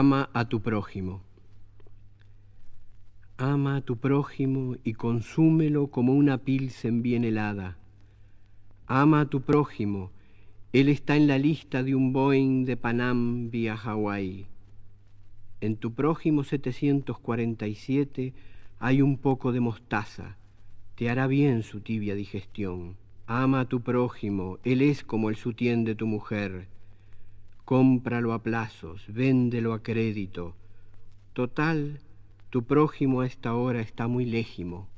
ama a tu prójimo. Ama a tu prójimo y consúmelo como una pilsen bien helada. Ama a tu prójimo. Él está en la lista de un Boeing de Panam vía Hawái. En tu prójimo 747 hay un poco de mostaza. Te hará bien su tibia digestión. Ama a tu prójimo. Él es como el sutién de tu mujer cómpralo a plazos, véndelo a crédito. Total, tu prójimo a esta hora está muy lejimo.